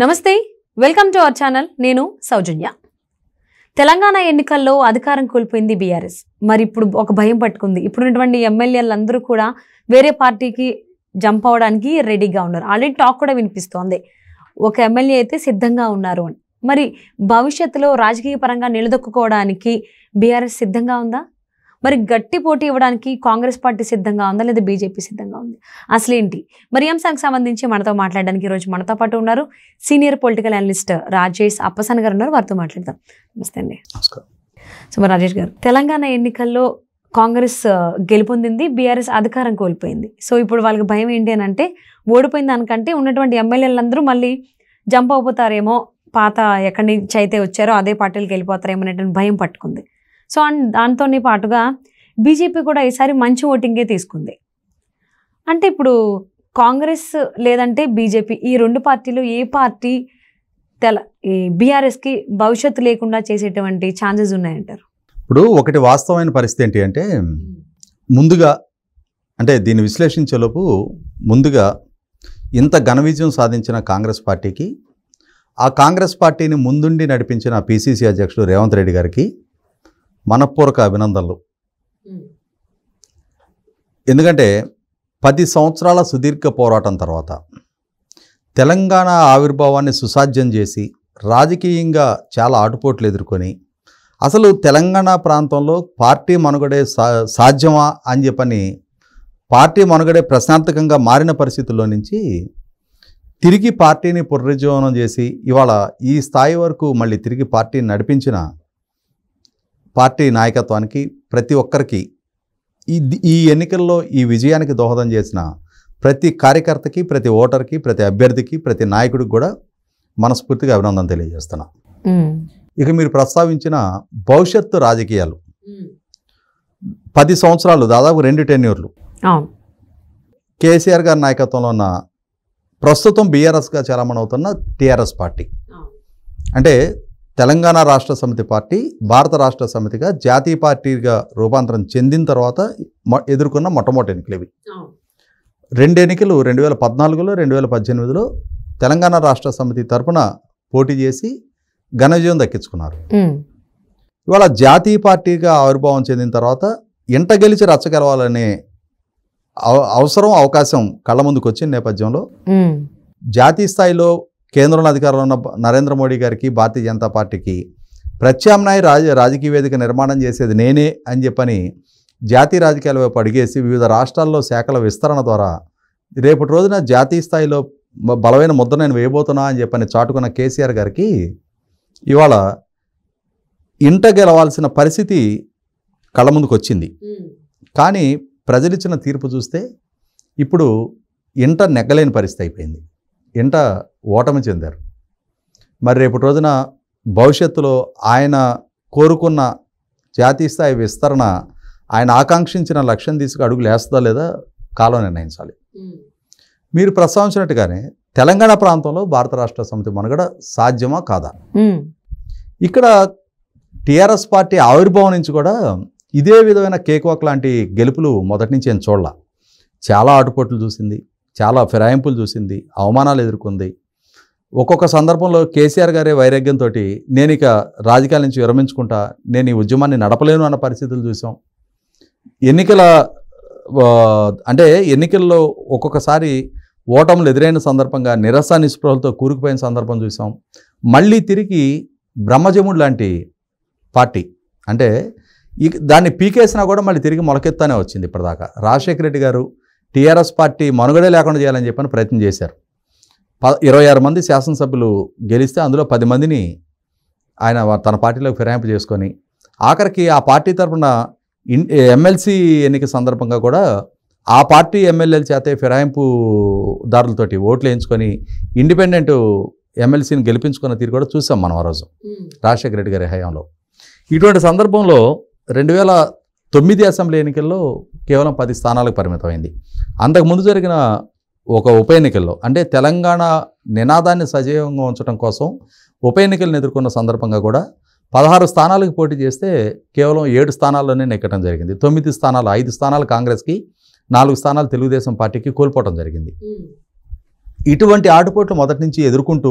నమస్తే welcome to our channel నేను సౌజన్య తెలంగాణ ఎన్నికల్లో అధికారం కోల్పోయింది బీఆర్ఎస్ మరి ఇప్పుడు ఒక భయం పట్టుకుంది ఇప్పుడున్నటువంటి ఎమ్మెల్యేలందరూ కూడా వేరే పార్టీకి జంప్ అవడానికి రెడీగా ఉన్నారు ఆల్రెడీ టాక్ కూడా వినిపిస్తోంది ఒక ఎమ్మెల్యే అయితే సిద్ధంగా ఉన్నారు అని మరి భవిష్యత్తులో రాజకీయ పరంగా నిలదొక్కుకోవడానికి బీఆర్ఎస్ సిద్ధంగా ఉందా మరి గట్టి పోటీ ఇవ్వడానికి కాంగ్రెస్ పార్టీ సిద్ధంగా ఉందా లేదా బీజేపీ సిద్ధంగా ఉంది అసలేంటి మరి అంశానికి సంబంధించి మనతో మాట్లాడడానికి ఈరోజు మనతో పాటు ఉన్నారు senior political analyst Rajesh Appasan garu ఉన్నారు వారితో మాట్లాడదాం నమస్తే అండి సో రాజేష్ గారు తెలంగాణ ఎన్నికల్లో కాంగ్రెస్ గెలుపొందింది బీఆర్ఎస్ అధికారం కోల్పోయింది సో ఇప్పుడు వాళ్ళకి భయం ఏంటి అని అంటే ఓడిపోయిన దానికంటే ఉన్నటువంటి ఎమ్మెల్యేలందరూ మళ్ళీ జంప్ అయిపోతారేమో పాత ఎక్కడి నుంచి అయితే వచ్చారో అదే పార్టీలకు వెళ్ళిపోతారేమో అనేటువంటి భయం పట్టుకుంది సో అండ్ దాంతో పాటుగా బీజేపీ కూడా ఈసారి మంచి ఓటింగే తీసుకుంది అంటే ఇప్పుడు కాంగ్రెస్ లేదంటే బీజేపీ ఈ రెండు పార్టీలు ఏ పార్టీ తెల ఈ బీఆర్ఎస్కి భవిష్యత్తు లేకుండా చేసేటువంటి ఛాన్సెస్ ఉన్నాయంటారు ఇప్పుడు ఒకటి వాస్తవమైన పరిస్థితి ఏంటి అంటే ముందుగా అంటే దీన్ని విశ్లేషించేలోపు ముందుగా ఇంత ఘన విజయం సాధించిన కాంగ్రెస్ పార్టీకి ఆ కాంగ్రెస్ పార్టీని ముందుండి నడిపించిన పిసిసి అధ్యక్షుడు రేవంత్ రెడ్డి గారికి మనపూర్వక అభినందనలు ఎందుకంటే పది సంవత్సరాల సుదీర్ఘ పోరాటం తర్వాత తెలంగాణ ఆవిర్భావాన్ని సుసాధ్యం చేసి రాజకీయంగా చాలా ఆటుపోట్లు ఎదుర్కొని అసలు తెలంగాణ ప్రాంతంలో పార్టీ మనుగడే సా సాధ్యమా అని చెప్పని పార్టీ మనుగడే ప్రశాంతకంగా మారిన పరిస్థితుల్లో నుంచి తిరిగి పార్టీని పునరుజ్జీవనం చేసి ఇవాళ ఈ స్థాయి వరకు మళ్ళీ తిరిగి పార్టీని నడిపించిన పార్టీ నాయకత్వానికి ప్రతి ఒక్కరికి ఈ ఎన్నికల్లో ఈ విజయానికి దోహదం చేసిన ప్రతి కార్యకర్తకి ప్రతి ఓటర్కి ప్రతి అభ్యర్థికి ప్రతి నాయకుడికి కూడా మనస్ఫూర్తిగా అభినందన తెలియజేస్తున్నా ఇక మీరు ప్రస్తావించిన భవిష్యత్తు రాజకీయాలు పది సంవత్సరాలు దాదాపు రెండు టెన్యూర్లు కేసీఆర్ గారి నాయకత్వంలో ఉన్న ప్రస్తుతం బీఆర్ఎస్గా చలామణి అవుతున్న టీఆర్ఎస్ పార్టీ అంటే తెలంగాణ రాష్ట్ర సమితి పార్టీ భారత రాష్ట్ర సమితిగా జాతీయ పార్టీగా రూపాంతరం చెందిన తర్వాత ఎదుర్కొన్న మొట్టమొదటి ఎన్నికలు ఇవి రెండు ఎన్నికలు రెండు వేల పద్నాలుగులో రెండు వేల పద్దెనిమిదిలో తెలంగాణ రాష్ట్ర సమితి తరఫున పోటీ చేసి ఘన విజయం దక్కించుకున్నారు ఇవాళ జాతీయ పార్టీగా ఆవిర్భావం చెందిన తర్వాత ఇంట గెలిచి రచ్చగలవాలనే అవసరం అవకాశం కళ్ళ ముందుకు వచ్చిన నేపథ్యంలో జాతీయ స్థాయిలో కేంద్రంలో అధికారంలో ఉన్న నరేంద్ర మోడీ గారికి భారతీయ జనతా పార్టీకి ప్రత్యామ్నాయ రాజ రాజకీయ వేదిక నిర్మాణం చేసేది నేనే అని చెప్పని జాతీయ రాజకీయాల వైపు అడిగేసి వివిధ రాష్ట్రాల్లో శాఖల విస్తరణ ద్వారా రేపటి రోజున జాతీయ స్థాయిలో బలమైన ముద్ర నేను వేయబోతున్నా అని చెప్పని చాటుకున్న కేసీఆర్ గారికి ఇవాళ ఇంట గెలవాల్సిన పరిస్థితి కళ్ళ ముందుకు వచ్చింది కానీ ప్రజలిచ్చిన తీర్పు చూస్తే ఇప్పుడు ఇంట నెగ్గలేని పరిస్థితి అయిపోయింది ఇంట ఓటమి చెందారు మరి రేపటి రోజున భవిష్యత్తులో ఆయన కోరుకున్న జాతీయ స్థాయి విస్తరణ ఆయన ఆకాంక్షించిన లక్ష్యం తీసుకు అడుగులు వేస్తుందా లేదా కాలం నిర్ణయించాలి మీరు ప్రస్తావించినట్టుగానే తెలంగాణ ప్రాంతంలో భారత రాష్ట్ర సమితి మనుగడ సాధ్యమా కాదా ఇక్కడ టీఆర్ఎస్ పార్టీ ఆవిర్భావం నుంచి కూడా ఇదే విధమైన కేక్ వాక్ లాంటి గెలుపులు మొదటి నుంచి ఏం చూడాల చాలా ఆటుపోట్లు చూసింది చాలా ఫిరాయింపులు చూసింది అవమానాలు ఎదుర్కొంది ఒక్కొక్క సందర్భంలో కేసీఆర్ గారే వైరాగ్యంతో నేను ఇక రాజకీయాల నుంచి విరమించుకుంటా నేను ఈ ఉద్యమాన్ని నడపలేను అన్న పరిస్థితులు చూసాం ఎన్నికల అంటే ఎన్నికల్లో ఒక్కొక్కసారి ఓటములు ఎదురైన సందర్భంగా నిరస నిస్పృహలతో కూరుకుపోయిన సందర్భం చూసాం మళ్ళీ తిరిగి బ్రహ్మజముడు లాంటి పార్టీ అంటే దాన్ని పీకేసినా కూడా మళ్ళీ తిరిగి మొలకెత్తానే వచ్చింది ఇప్పటిదాకా రాజశేఖర రెడ్డి గారు టీఆర్ఎస్ పార్టీ మనుగడే లేకుండా చేయాలని చెప్పని ప్రయత్నం చేశారు ప ఇరవై ఆరు మంది శాసనసభ్యులు గెలిస్తే అందులో పది మందిని ఆయన తన పార్టీలోకి ఫిరాయింపు చేసుకొని ఆఖరికి ఆ పార్టీ తరఫున ఎమ్మెల్సీ ఎన్నిక సందర్భంగా కూడా ఆ పార్టీ ఎమ్మెల్యేల చేతే ఫిరాయింపుదారులతోటి ఓట్లు వేయించుకొని ఇండిపెండెంట్ ఎమ్మెల్సీని గెలిపించుకున్న తీరు కూడా చూసాం మనం ఆ రోజు రాజశేఖర రెడ్డి గారి హయాంలో ఇటువంటి సందర్భంలో రెండు వేల తొమ్మిది అసెంబ్లీ ఎన్నికల్లో కేవలం పది స్థానాలకు పరిమితమైంది అంతకుముందు జరిగిన ఒక ఉప ఎన్నికల్లో అంటే తెలంగాణ నినాదాన్ని సజీవంగా ఉంచడం కోసం ఉప ఎన్నికలను ఎదుర్కొన్న సందర్భంగా కూడా పదహారు స్థానాలకు పోటీ చేస్తే కేవలం ఏడు స్థానాల్లోనే నెక్కడం జరిగింది తొమ్మిది స్థానాలు ఐదు స్థానాలు కాంగ్రెస్కి నాలుగు స్థానాలు తెలుగుదేశం పార్టీకి కోల్పోవడం జరిగింది ఇటువంటి ఆటుపోట్లు మొదటి నుంచి ఎదుర్కొంటూ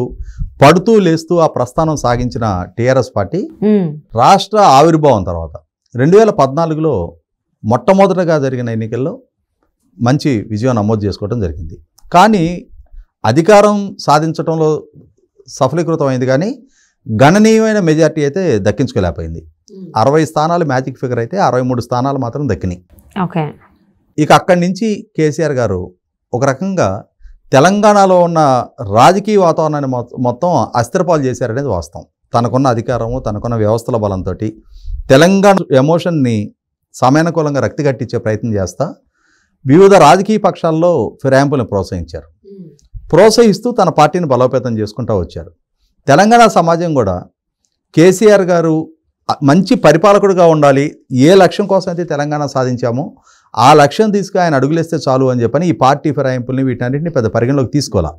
పడుతూ లేస్తూ ఆ ప్రస్థానం సాగించిన టీఆర్ఎస్ పార్టీ రాష్ట్ర ఆవిర్భావం తర్వాత రెండు వేల పద్నాలుగులో మొట్టమొదటగా జరిగిన ఎన్నికల్లో మంచి విజయం నమోదు చేసుకోవడం జరిగింది కానీ అధికారం సాధించడంలో సఫలీకృతమైంది కానీ గణనీయమైన మెజార్టీ అయితే దక్కించుకోలేకపోయింది అరవై స్థానాలు మ్యాజిక్ ఫిగర్ అయితే అరవై మూడు స్థానాలు మాత్రం దక్కినాయి ఓకే ఇక అక్కడి నుంచి కేసీఆర్ గారు ఒక రకంగా తెలంగాణలో ఉన్న రాజకీయ వాతావరణాన్ని మొత్తం అస్థిరపాలు చేశారనేది వాస్తవం తనకున్న అధికారము తనకున్న వ్యవస్థల బలంతో తెలంగాణ ఎమోషన్ని సమయానుకూలంగా రక్తి కట్టించే ప్రయత్నం చేస్తా వివిధ రాజకీయ పక్షాల్లో ఫిరాయింపులను ప్రోత్సహించారు ప్రోత్సహిస్తూ తన పార్టీని బలోపేతం చేసుకుంటూ వచ్చారు తెలంగాణ సమాజం కూడా కేసీఆర్ గారు మంచి పరిపాలకుడుగా ఉండాలి ఏ లక్ష్యం కోసం అయితే తెలంగాణ సాధించామో ఆ లక్ష్యం తీసుకుని ఆయన అడుగులేస్తే చాలు అని చెప్పని ఈ పార్టీ ఫిరాయింపుల్ని వీటన్నింటినీ పెద్ద పరిగణలోకి తీసుకోవాలి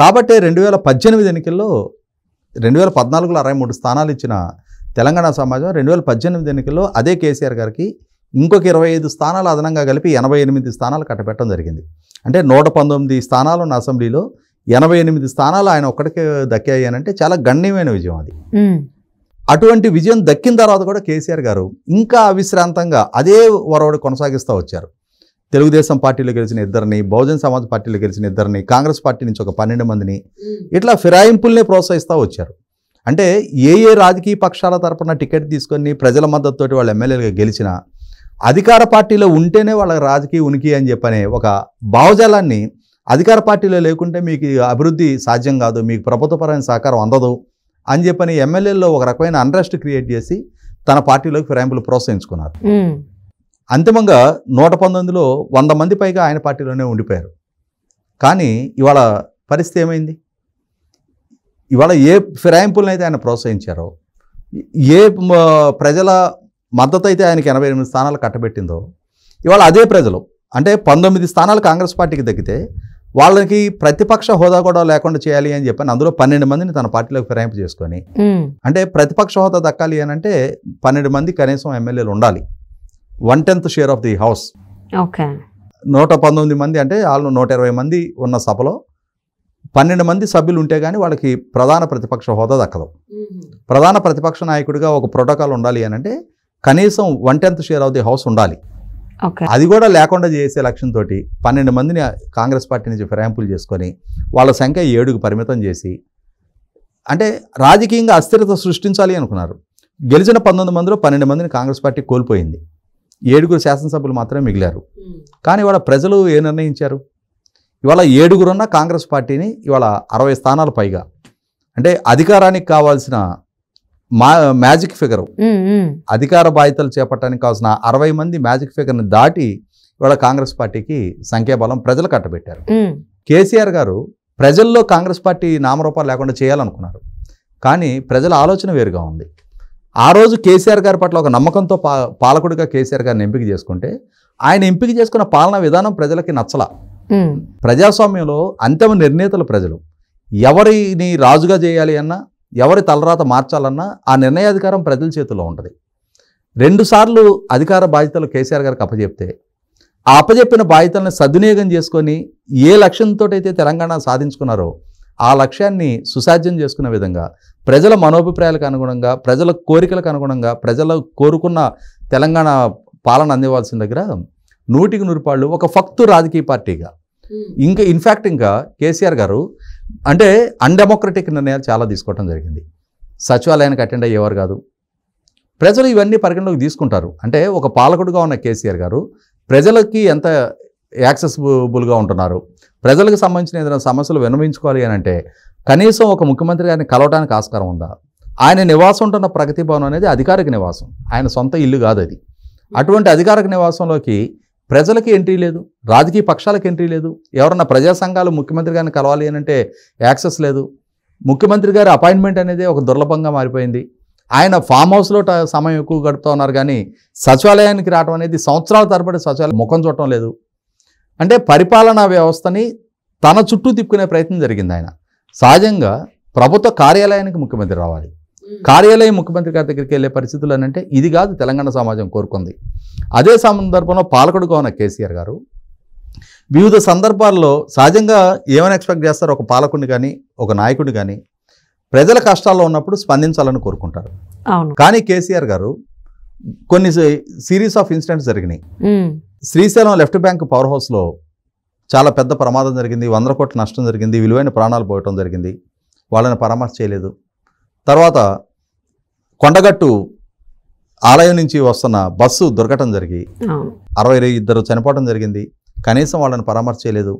కాబట్టి రెండు వేల పద్దెనిమిది ఎన్నికల్లో రెండు వేల పద్నాలుగులో అరవై మూడు స్థానాలు ఇచ్చిన తెలంగాణ సమాజం రెండు వేల పద్దెనిమిది ఎన్నికల్లో అదే కేసీఆర్ గారికి ఇంకొక ఇరవై ఐదు స్థానాలు అదనంగా కలిపి ఎనభై ఎనిమిది స్థానాలు కట్టబెట్టడం జరిగింది అంటే నూట పంతొమ్మిది స్థానాలు ఉన్న అసెంబ్లీలో ఎనభై ఎనిమిది స్థానాలు ఆయన ఒక్కడికే దక్కాయి చాలా గణ్యమైన విజయం అది అటువంటి విజయం దక్కిన తర్వాత కూడా కేసీఆర్ గారు ఇంకా అవిశ్రాంతంగా అదే వరవడి కొనసాగిస్తూ వచ్చారు తెలుగుదేశం పార్టీలో గెలిచిన ఇద్దరిని బహుజన్ సమాజ్ పార్టీలో గెలిచిన ఇద్దరిని కాంగ్రెస్ పార్టీ నుంచి ఒక పన్నెండు మందిని ఇట్లా ఫిరాయింపుల్ని ప్రోత్సహిస్తూ వచ్చారు అంటే ఏ ఏ రాజకీయ పక్షాల తరపున టికెట్ తీసుకొని ప్రజల మద్దతుతోటి వాళ్ళు ఎమ్మెల్యేలుగా గెలిచినా అధికార పార్టీలో ఉంటేనే వాళ్ళ రాజకీయ ఉనికి అని చెప్పనే ఒక భావజాలాన్ని అధికార పార్టీలో లేకుంటే మీకు అభివృద్ధి సాధ్యం కాదు మీకు ప్రభుత్వపరమైన సహకారం అందదు అని చెప్పని ఎమ్మెల్యేలో ఒక రకమైన అన్రెస్ట్ క్రియేట్ చేసి తన పార్టీలోకి ఫిరాయింపులు ప్రోత్సహించుకున్నారు అంతిమంగా నూట పంతొమ్మిదిలో వంద మంది పైగా ఆయన పార్టీలోనే ఉండిపోయారు కానీ ఇవాళ పరిస్థితి ఏమైంది ఇవాళ ఏ ఫిరాయింపులను అయితే ఆయన ప్రోత్సహించారో ఏ ప్రజల మద్దతు అయితే ఆయనకి ఎనభై ఎనిమిది స్థానాలు కట్టబెట్టిందో ఇవాళ అదే ప్రజలు అంటే పంతొమ్మిది స్థానాలు కాంగ్రెస్ పార్టీకి దక్కితే వాళ్ళకి ప్రతిపక్ష హోదా కూడా లేకుండా చేయాలి అని చెప్పి అందులో పన్నెండు మందిని తన పార్టీలోకి ఫిరాయింపు చేసుకొని అంటే ప్రతిపక్ష హోదా దక్కాలి అని అంటే పన్నెండు మంది కనీసం ఎమ్మెల్యేలు ఉండాలి one tenth share of the house okay నూట పంతొమ్మిది మంది అంటే వాళ్ళు నూట ఇరవై మంది ఉన్న సభలో పన్నెండు మంది సభ్యులు ఉంటే కానీ వాళ్ళకి ప్రధాన ప్రతిపక్ష హోదా దక్కదు ప్రధాన ప్రతిపక్ష నాయకుడిగా ఒక ప్రోటోకాల్ ఉండాలి అని అంటే కనీసం one tenth share of the house ఉండాలి అది కూడా లేకుండా చేసే లక్ష్యంతో పన్నెండు మందిని కాంగ్రెస్ పార్టీ నుంచి ఫిరాయింపులు చేసుకొని వాళ్ళ సంఖ్య ఏడుకు పరిమితం చేసి అంటే రాజకీయంగా అస్థిరత సృష్టించాలి అనుకున్నారు గెలిచిన పంతొమ్మిది మందిలో పన్నెండు మందిని కాంగ్రెస్ పార్టీ కోల్పోయింది ఏడుగురు శాసనసభ్యులు మాత్రమే మిగిలారు hmm. కానీ ఇవాళ ప్రజలు ఏ నిర్ణయించారు ఇవాళ ఏడుగురున్న కాంగ్రెస్ పార్టీని ఇవాళ అరవై స్థానాలు పైగా అంటే అధికారానికి కావాల్సిన మా మ్యాజిక్ ఫిగర్ అధికార బాధ్యతలు చేపట్టడానికి కావాల్సిన అరవై మంది మ్యాజిక్ ఫిగర్ని దాటి ఇవాళ కాంగ్రెస్ పార్టీకి సంఖ్యాబలం ప్రజలు కట్టబెట్టారు కేసీఆర్ గారు ప్రజల్లో కాంగ్రెస్ పార్టీ నామరూపాలు లేకుండా చేయాలనుకున్నారు కానీ ప్రజల ఆలోచన వేరుగా ఉంది ఆ రోజు కేసీఆర్ గారి పట్ల ఒక నమ్మకంతో పా పాలకుడిగా కేసీఆర్ గారిని ఎంపిక చేసుకుంటే ఆయన ఎంపిక చేసుకున్న పాలనా విధానం ప్రజలకి నచ్చల ప్రజాస్వామ్యంలో అంతిమ నిర్ణేతలు ప్రజలు ఎవరిని రాజుగా చేయాలి అన్నా ఎవరి తలరాత మార్చాలన్నా ఆ నిర్ణయాధికారం ప్రజల చేతిలో ఉంటుంది రెండుసార్లు అధికార బాధ్యతలు కేసీఆర్ గారికి అప్పజెప్తే ఆ అప్పజెప్పిన బాధ్యతలను సద్వినియోగం చేసుకొని ఏ లక్ష్యంతో అయితే తెలంగాణ సాధించుకున్నారో ఆ లక్ష్యాన్ని సుసాధ్యం చేసుకునే విధంగా ప్రజల మనోభిప్రాయాలకు అనుగుణంగా ప్రజల కోరికలకు అనుగుణంగా ప్రజలు కోరుకున్న తెలంగాణ పాలన అందివాల్సిన దగ్గర నూటికి నూరుపాళ్ళు ఒక ఫక్తు రాజకీయ పార్టీగా ఇంకా ఇన్ఫ్యాక్ట్ ఇంకా కేసీఆర్ గారు అంటే అన్డెమోక్రటిక్ నిర్ణయాలు చాలా తీసుకోవటం జరిగింది సచివాలయానికి అటెండ్ అయ్యేవారు కాదు ప్రజలు ఇవన్నీ పరిగణలోకి తీసుకుంటారు అంటే ఒక పాలకుడుగా ఉన్న కేసీఆర్ గారు ప్రజలకి ఎంత యాక్సెసిబుల్గా ఉంటున్నారు ప్రజలకు సంబంధించిన ఏదైనా సమస్యలు వినమించుకోవాలి అని అంటే కనీసం ఒక ముఖ్యమంత్రి గారిని కలవడానికి ఆస్కారం ఉందా ఆయన నివాసం ఉంటున్న ప్రగతి భవనం అనేది అధికారిక నివాసం ఆయన సొంత ఇల్లు కాదు అది అటువంటి అధికారిక నివాసంలోకి ప్రజలకి ఎంట్రీ లేదు రాజకీయ పక్షాలకు ఎంట్రీ లేదు ఎవరన్నా ప్రజా సంఘాలు ముఖ్యమంత్రి గారిని కలవాలి అంటే యాక్సెస్ లేదు ముఖ్యమంత్రి గారి అపాయింట్మెంట్ అనేది ఒక దుర్లభంగా మారిపోయింది ఆయన ఫామ్ హౌస్లో సమయం ఎక్కువ గడుపుతూ ఉన్నారు కానీ సచివాలయానికి రావడం అనేది సంవత్సరాల తరబడి సచివాలయం ముఖం చూడటం లేదు అంటే పరిపాలనా వ్యవస్థని తన చుట్టూ తిప్పుకునే ప్రయత్నం జరిగింది ఆయన సహజంగా ప్రభుత్వ కార్యాలయానికి ముఖ్యమంత్రి రావాలి కార్యాలయం ముఖ్యమంత్రి గారి దగ్గరికి వెళ్ళే పరిస్థితులు అంటే ఇది కాదు తెలంగాణ సమాజం కోరుకుంది అదే సందర్భంలో పాలకుడు కావున కేసీఆర్ గారు వివిధ సందర్భాల్లో సహజంగా ఏమైనా ఎక్స్పెక్ట్ చేస్తారు ఒక పాలకుడిని కానీ ఒక నాయకుడిని కానీ ప్రజల కష్టాల్లో ఉన్నప్పుడు స్పందించాలని కోరుకుంటారు కానీ కేసీఆర్ గారు కొన్ని సిరీస్ ఆఫ్ ఇన్సిడెంట్స్ జరిగినాయి శ్రీశైలం లెఫ్ట్ బ్యాంక్ పవర్ హౌస్లో చాలా పెద్ద ప్రమాదం జరిగింది వంద కోట్ల నష్టం జరిగింది విలువైన ప్రాణాలు పోయటం జరిగింది వాళ్ళని పరామర్శ చేయలేదు తర్వాత కొండగట్టు ఆలయం నుంచి వస్తున్న బస్సు దొరకటం జరిగి అరవై ఇద్దరు చనిపోవడం జరిగింది కనీసం వాళ్ళని పరామర్శలేదు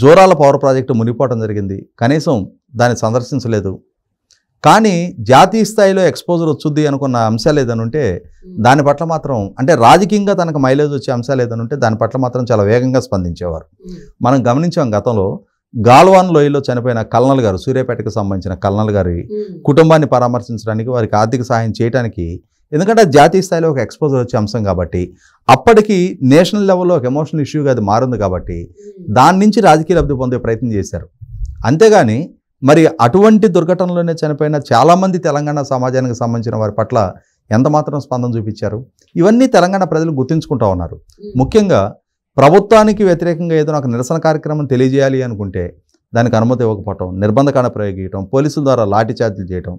జోరాల పవర్ ప్రాజెక్టు మునిగిపోవడం జరిగింది కనీసం దాన్ని సందర్శించలేదు కానీ జాతీయ స్థాయిలో ఎక్స్పోజర్ వచ్చుద్ది అనుకున్న అంశాలు ఏదనుంటే దాని పట్ల మాత్రం అంటే రాజకీయంగా తనకు మైలేజ్ వచ్చే అంశాలు ఏదనుంటే దాని పట్ల మాత్రం చాలా వేగంగా స్పందించేవారు మనం గమనించాం గతంలో గాల్వాన్ లోయలో చనిపోయిన కల్నల్ గారు సూర్యాపేటకు సంబంధించిన కల్నల్ గారి కుటుంబాన్ని పరామర్శించడానికి వారికి ఆర్థిక సహాయం చేయడానికి ఎందుకంటే జాతీయ స్థాయిలో ఒక ఎక్స్పోజర్ వచ్చే అంశం కాబట్టి అప్పటికి నేషనల్ లెవెల్లో ఒక ఎమోషనల్ ఇష్యూగా అది మారింది కాబట్టి దాని నుంచి రాజకీయ లబ్ధి పొందే ప్రయత్నం చేశారు అంతేగాని మరి అటువంటి దుర్ఘటనలోనే చనిపోయిన చాలామంది తెలంగాణ సమాజానికి సంబంధించిన వారి పట్ల ఎంతమాత్రం స్పందన చూపించారు ఇవన్నీ తెలంగాణ ప్రజలు గుర్తుంచుకుంటా ఉన్నారు ముఖ్యంగా ప్రభుత్వానికి వ్యతిరేకంగా ఏదో నాకు నిరసన కార్యక్రమం తెలియజేయాలి అనుకుంటే దానికి అనుమతి ఇవ్వకపోవటం నిర్బంధకాన్ని ప్రయోగించడం పోలీసుల ద్వారా లాఠీచార్జీలు చేయటం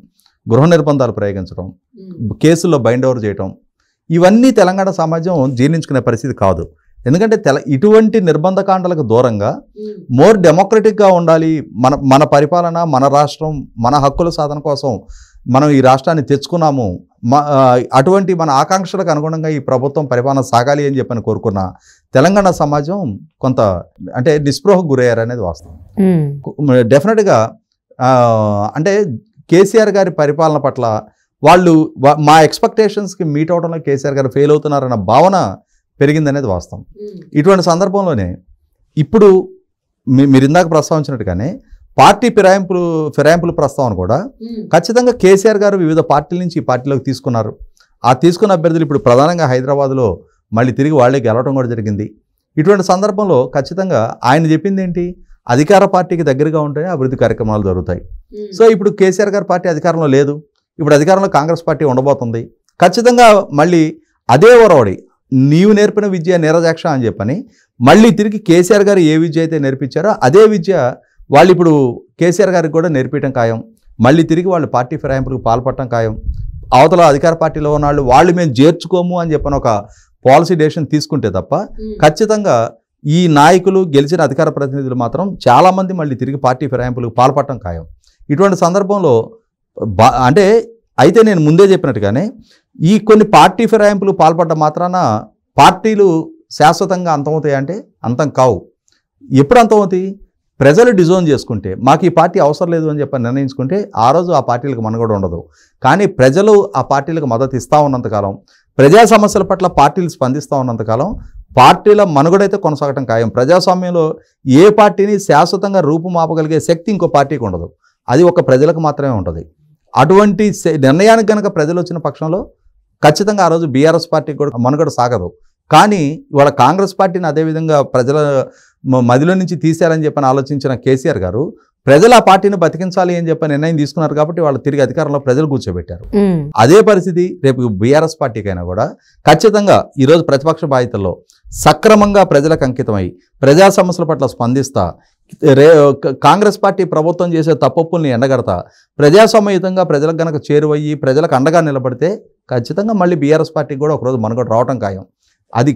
గృహ నిర్బంధాలు ప్రయోగించడం hmm. కేసుల్లో బైండ్ ఓవర్ చేయటం ఇవన్నీ తెలంగాణ సమాజం జీర్ణించుకునే పరిస్థితి కాదు ఎందుకంటే తెల ఇటువంటి నిర్బంధకాండలకు దూరంగా hmm. మోర్ డెమోక్రటిక్గా ఉండాలి మన మన పరిపాలన మన రాష్ట్రం మన హక్కుల సాధన కోసం మనం ఈ రాష్ట్రాన్ని తెచ్చుకున్నాము అటువంటి మన ఆకాంక్షలకు అనుగుణంగా ఈ ప్రభుత్వం పరిపాలన సాగాలి అని చెప్పని కోరుకున్న తెలంగాణ సమాజం కొంత అంటే నిస్పృహకు గురయ్యారు అనేది వాస్తవం డెఫినెట్గా అంటే కేసీఆర్ గారి పరిపాలన పట్ల వాళ్ళు మా ఎక్స్పెక్టేషన్స్కి మీట్ అవడంలో కేసీఆర్ గారు ఫెయిల్ అవుతున్నారన్న భావన పెరిగిందనేది వాస్తవం ఇటువంటి సందర్భంలోనే ఇప్పుడు మీరు ఇందాక ప్రస్తావించినట్టుగానే పార్టీ ఫిరాయింపులు ఫిరాయింపుల ప్రస్తావన కూడా ఖచ్చితంగా కేసీఆర్ గారు వివిధ పార్టీల నుంచి ఈ పార్టీలోకి తీసుకున్నారు ఆ తీసుకున్న అభ్యర్థులు ఇప్పుడు ప్రధానంగా హైదరాబాద్లో మళ్ళీ తిరిగి వాళ్ళే గెలవడం కూడా జరిగింది ఇటువంటి సందర్భంలో ఖచ్చితంగా ఆయన చెప్పింది ఏంటి అధికార పార్టీకి దగ్గరగా ఉంటేనే అభివృద్ధి కార్యక్రమాలు జరుగుతాయి సో ఇప్పుడు కేసీఆర్ గారి పార్టీ అధికారంలో లేదు ఇప్పుడు అధికారంలో కాంగ్రెస్ పార్టీ ఉండబోతుంది ఖచ్చితంగా మళ్ళీ అదే ఒరవడి నీవు నేర్పిన విద్య నీరజాక్ష అని చెప్పని మళ్ళీ తిరిగి కేసీఆర్ గారు ఏ విద్య అయితే నేర్పించారో అదే విద్య వాళ్ళు ఇప్పుడు కేసీఆర్ గారికి కూడా నేర్పించడం ఖాయం మళ్ళీ తిరిగి వాళ్ళు పార్టీ ఫిరాయింపులకు పాల్పడటం ఖాయం అవతల అధికార పార్టీలో ఉన్నవాళ్ళు వాళ్ళు మేము చేర్చుకోము అని చెప్పిన ఒక పాలసీ డెసిషన్ తీసుకుంటే తప్ప ఖచ్చితంగా ఈ నాయకులు గెలిచిన అధికార ప్రతినిధులు మాత్రం చాలామంది మళ్ళీ తిరిగి పార్టీ ఫిరాయింపులకు పాల్పడటం ఖాయం ఇటువంటి సందర్భంలో అంటే అయితే నేను ముందే చెప్పినట్టుగానే ఈ కొన్ని పార్టీ ఫిరాయింపులు పాల్పడ్డ మాత్రాన పార్టీలు శాశ్వతంగా అంతమవుతాయంటే అంతం కావు ఎప్పుడు అంతమవుతాయి ప్రజలు డిజోన్ చేసుకుంటే మాకు ఈ పార్టీ అవసరం లేదు అని చెప్పి నిర్ణయించుకుంటే ఆ రోజు ఆ పార్టీలకు మనుగడ ఉండదు కానీ ప్రజలు ఆ పార్టీలకు మద్దతు ఇస్తూ ఉన్నంతకాలం ప్రజా సమస్యల పట్ల పార్టీలు స్పందిస్తూ ఉన్నంతకాలం పార్టీల మనుగడైతే కొనసాగటం ఖాయం ప్రజాస్వామ్యంలో ఏ పార్టీని శాశ్వతంగా రూపుమాపగలిగే శక్తి ఇంకో పార్టీకి ఉండదు అది ఒక ప్రజలకు మాత్రమే ఉంటుంది అటువంటి నిర్ణయానికి కనుక ప్రజలు వచ్చిన పక్షంలో ఖచ్చితంగా ఆ రోజు బీఆర్ఎస్ పార్టీకి కూడా మనుగడ సాగదు కానీ ఇవాళ కాంగ్రెస్ పార్టీని అదేవిధంగా ప్రజల మదిలో నుంచి తీశారని చెప్పని ఆలోచించిన కేసీఆర్ గారు ప్రజలు ఆ పార్టీని బతికించాలి అని చెప్పి నిర్ణయం తీసుకున్నారు కాబట్టి వాళ్ళు తిరిగి అధికారంలో ప్రజలు కూర్చోబెట్టారు అదే పరిస్థితి రేపు బీఆర్ఎస్ పార్టీకైనా కూడా ఖచ్చితంగా ఈరోజు ప్రతిపక్ష బాధ్యతల్లో సక్రమంగా ప్రజలకు అంకితమై ప్రజా సమస్యల పట్ల స్పందిస్తా రే కాంగ్రెస్ పార్టీ ప్రభుత్వం చేసే తప్పప్పుల్ని ఎండగడతా ప్రజాసమయుతంగా ప్రజలకు గనక చేరువయ్యి ప్రజలకు అండగా నిలబడితే ఖచ్చితంగా మళ్ళీ బీఆర్ఎస్ పార్టీకి కూడా ఒకరోజు మనుగడ రావటం ఖాయం అది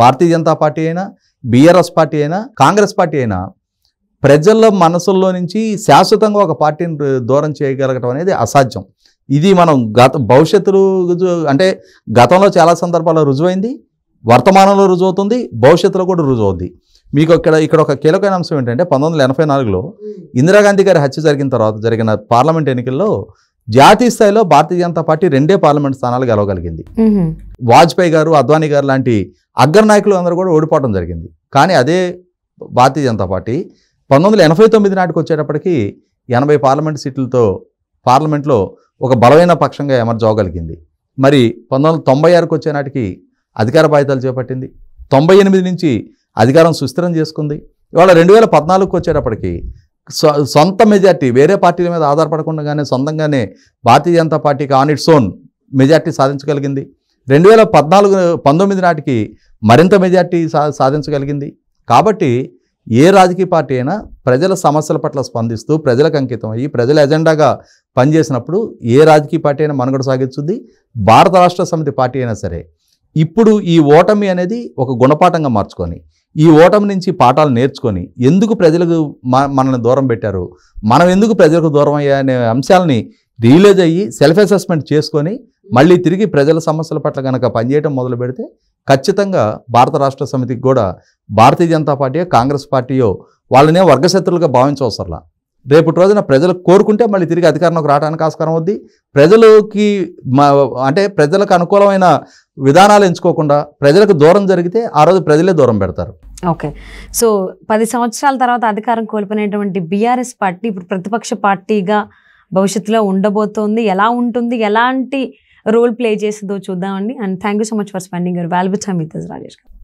భారతీయ జనతా పార్టీ అయినా బీఆర్ఎస్ పార్టీ అయినా కాంగ్రెస్ పార్టీ అయినా ప్రజల మనసుల్లో నుంచి శాశ్వతంగా ఒక పార్టీని దూరం చేయగలగటం అనేది అసాధ్యం ఇది మనం గత భవిష్యత్తులో అంటే గతంలో చాలా సందర్భాల్లో రుజువైంది వర్తమానంలో రుజువుతుంది భవిష్యత్తులో కూడా రుజువుద్ది మీకు ఇక్కడ ఇక్కడ ఒక కీలకమైన అంశం ఏంటంటే పంతొమ్మిది వందల ఎనభై నాలుగులో ఇందిరాగాంధీ గారి హత్య జరిగిన తర్వాత జరిగిన పార్లమెంట్ ఎన్నికల్లో జాతీయ స్థాయిలో భారతీయ జనతా పార్టీ రెండే పార్లమెంట్ స్థానాలు గెలవగలిగింది వాజ్పేయి గారు అద్వానీ గారు లాంటి అగ్రనాయకులు అందరూ కూడా ఓడిపోవడం జరిగింది కానీ అదే భారతీయ జనతా పార్టీ పంతొమ్మిది ఎనభై తొమ్మిది నాటికి వచ్చేటప్పటికి ఎనభై పార్లమెంట్ సీట్లతో పార్లమెంట్లో ఒక బలమైన పక్షంగా ఎమర్జ్ అవ్వగలిగింది మరి పంతొమ్మిది వందల తొంభై ఆరుకు వచ్చే నాటికి అధికార బాధ్యతలు చేపట్టింది తొంభై ఎనిమిది నుంచి అధికారం సుస్థిరం చేసుకుంది ఇవాళ రెండు వేల పద్నాలుగుకి వచ్చేటప్పటికి సొంత మెజార్టీ వేరే పార్టీల మీద ఆధారపడకుండానే సొంతంగానే భారతీయ జనతా పార్టీకి ఆన్ ఇట్స్ ఓన్ మెజార్టీ సాధించగలిగింది రెండు వేల పద్నాలుగు పంతొమ్మిది నాటికి మరింత మెజార్టీ సా సాధించగలిగింది కాబట్టి ఏ రాజకీయ పార్టీ అయినా ప్రజల సమస్యల పట్ల స్పందిస్తూ ప్రజలకు అంకితం అయ్యి ప్రజల ఎజెండాగా పనిచేసినప్పుడు ఏ రాజకీయ పార్టీ అయినా మనుగడ సాగించుద్ది భారత రాష్ట్ర సమితి పార్టీ అయినా సరే ఇప్పుడు ఈ ఓటమి అనేది ఒక గుణపాఠంగా మార్చుకొని ఈ ఓటమి నుంచి పాఠాలు నేర్చుకొని ఎందుకు ప్రజలకు మనల్ని దూరం పెట్టారు మనం ఎందుకు ప్రజలకు దూరం అయ్యా అనే అంశాలని రియలైజ్ అయ్యి సెల్ఫ్ అసెస్మెంట్ చేసుకొని మళ్ళీ తిరిగి ప్రజల సమస్యల పట్ల కనుక పనిచేయడం మొదలు పెడితే ఖచ్చితంగా భారత రాష్ట్ర సమితికి కూడా భారతీయ జనతా పార్టీయో కాంగ్రెస్ పార్టీయో వాళ్ళనే వర్గశత్రులుగా భావించవసరలా రేపటి రోజున ప్రజలు కోరుకుంటే మళ్ళీ తిరిగి అధికారంలోకి రావడానికి ఆస్కారం వద్ది ప్రజలకి అంటే ప్రజలకు అనుకూలమైన విధానాలు ఎంచుకోకుండా ప్రజలకు దూరం జరిగితే ఆ రోజు ప్రజలే దూరం పెడతారు ఓకే సో పది సంవత్సరాల తర్వాత అధికారం కోల్పోయినటువంటి బీఆర్ఎస్ పార్టీ ఇప్పుడు ప్రతిపక్ష పార్టీగా భవిష్యత్తులో ఉండబోతోంది ఎలా ఉంటుంది ఎలాంటి రోల్ ప్లే చేసిందో చూద్దామండి and thank you so much for spending your valuable time with Rajesh గారు